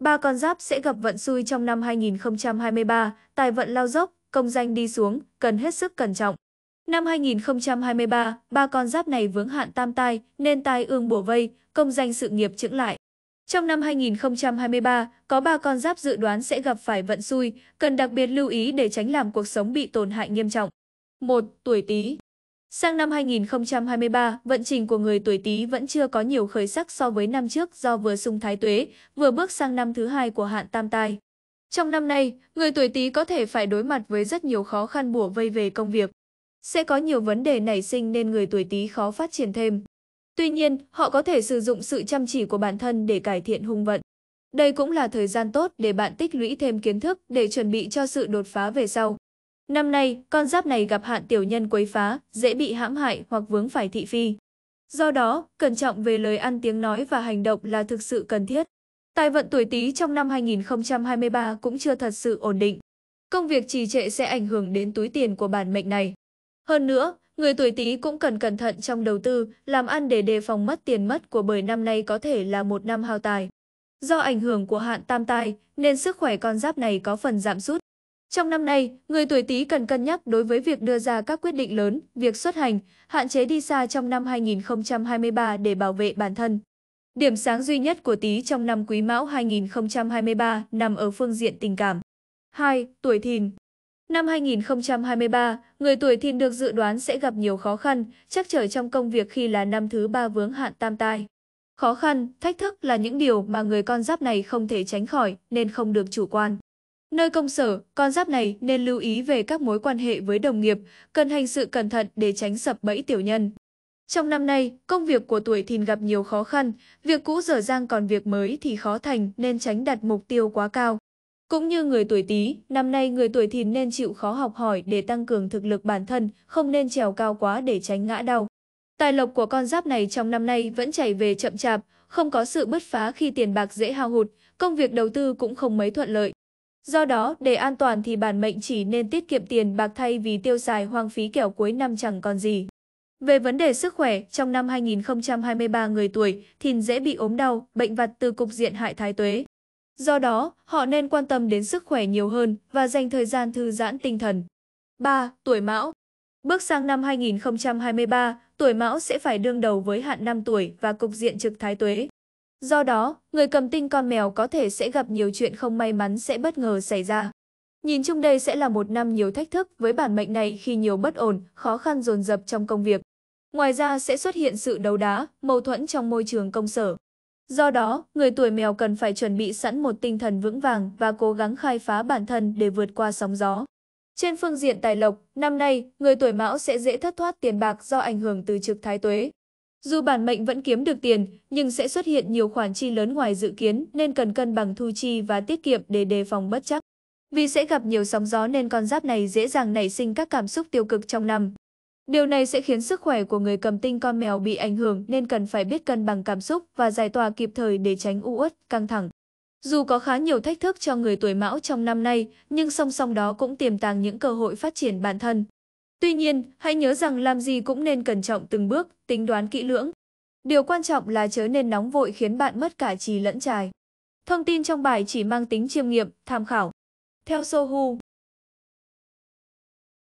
Ba con giáp sẽ gặp vận xui trong năm 2023, tài vận lao dốc, công danh đi xuống, cần hết sức cẩn trọng. Năm 2023, ba con giáp này vướng hạn tam tai, nên tai ương bổ vây, công danh sự nghiệp chững lại. Trong năm 2023, có ba con giáp dự đoán sẽ gặp phải vận xui, cần đặc biệt lưu ý để tránh làm cuộc sống bị tổn hại nghiêm trọng. 1. Tuổi Tý Sang năm 2023, vận trình của người tuổi Tý vẫn chưa có nhiều khởi sắc so với năm trước do vừa xung thái tuế, vừa bước sang năm thứ hai của hạn tam tai. Trong năm nay, người tuổi Tý có thể phải đối mặt với rất nhiều khó khăn bủa vây về công việc. Sẽ có nhiều vấn đề nảy sinh nên người tuổi Tý khó phát triển thêm. Tuy nhiên, họ có thể sử dụng sự chăm chỉ của bản thân để cải thiện hung vận. Đây cũng là thời gian tốt để bạn tích lũy thêm kiến thức để chuẩn bị cho sự đột phá về sau. Năm nay, con giáp này gặp hạn tiểu nhân quấy phá, dễ bị hãm hại hoặc vướng phải thị phi. Do đó, cẩn trọng về lời ăn tiếng nói và hành động là thực sự cần thiết. Tài vận tuổi Tý trong năm 2023 cũng chưa thật sự ổn định. Công việc trì trệ sẽ ảnh hưởng đến túi tiền của bản mệnh này. Hơn nữa, người tuổi Tý cũng cần cẩn thận trong đầu tư, làm ăn để đề phòng mất tiền mất của bởi năm nay có thể là một năm hao tài. Do ảnh hưởng của hạn tam tai, nên sức khỏe con giáp này có phần giảm sút. Trong năm nay, người tuổi Tý cần cân nhắc đối với việc đưa ra các quyết định lớn, việc xuất hành, hạn chế đi xa trong năm 2023 để bảo vệ bản thân. Điểm sáng duy nhất của Tý trong năm Quý Mão 2023 nằm ở phương diện tình cảm. 2. Tuổi Thìn Năm 2023, người tuổi Thìn được dự đoán sẽ gặp nhiều khó khăn, chắc trở trong công việc khi là năm thứ ba vướng hạn tam tai. Khó khăn, thách thức là những điều mà người con giáp này không thể tránh khỏi nên không được chủ quan. Nơi công sở, con giáp này nên lưu ý về các mối quan hệ với đồng nghiệp, cần hành sự cẩn thận để tránh sập bẫy tiểu nhân. Trong năm nay, công việc của tuổi thìn gặp nhiều khó khăn, việc cũ dở dang còn việc mới thì khó thành nên tránh đặt mục tiêu quá cao. Cũng như người tuổi Tý, năm nay người tuổi Thìn nên chịu khó học hỏi để tăng cường thực lực bản thân, không nên trèo cao quá để tránh ngã đau. Tài lộc của con giáp này trong năm nay vẫn chảy về chậm chạp, không có sự bứt phá khi tiền bạc dễ hao hụt, công việc đầu tư cũng không mấy thuận lợi. Do đó, để an toàn thì bản mệnh chỉ nên tiết kiệm tiền bạc thay vì tiêu xài hoang phí kẻo cuối năm chẳng còn gì. Về vấn đề sức khỏe, trong năm 2023 người tuổi thìn dễ bị ốm đau, bệnh vặt từ cục diện hại thái tuế. Do đó, họ nên quan tâm đến sức khỏe nhiều hơn và dành thời gian thư giãn tinh thần. 3. Tuổi Mão Bước sang năm 2023, tuổi Mão sẽ phải đương đầu với hạn năm tuổi và cục diện trực thái tuế. Do đó, người cầm tinh con mèo có thể sẽ gặp nhiều chuyện không may mắn sẽ bất ngờ xảy ra. Nhìn chung đây sẽ là một năm nhiều thách thức với bản mệnh này khi nhiều bất ổn, khó khăn dồn dập trong công việc. Ngoài ra sẽ xuất hiện sự đấu đá, mâu thuẫn trong môi trường công sở. Do đó, người tuổi mèo cần phải chuẩn bị sẵn một tinh thần vững vàng và cố gắng khai phá bản thân để vượt qua sóng gió. Trên phương diện tài lộc, năm nay, người tuổi mão sẽ dễ thất thoát tiền bạc do ảnh hưởng từ trực thái tuế. Dù bản mệnh vẫn kiếm được tiền, nhưng sẽ xuất hiện nhiều khoản chi lớn ngoài dự kiến nên cần cân bằng thu chi và tiết kiệm để đề phòng bất chắc. Vì sẽ gặp nhiều sóng gió nên con giáp này dễ dàng nảy sinh các cảm xúc tiêu cực trong năm. Điều này sẽ khiến sức khỏe của người cầm tinh con mèo bị ảnh hưởng nên cần phải biết cân bằng cảm xúc và giải tỏa kịp thời để tránh u uất, căng thẳng. Dù có khá nhiều thách thức cho người tuổi mão trong năm nay, nhưng song song đó cũng tiềm tàng những cơ hội phát triển bản thân. Tuy nhiên, hãy nhớ rằng làm gì cũng nên cẩn trọng từng bước, tính đoán kỹ lưỡng. Điều quan trọng là chớ nên nóng vội khiến bạn mất cả trì lẫn trài. Thông tin trong bài chỉ mang tính chiêm nghiệm, tham khảo. Theo Sohu,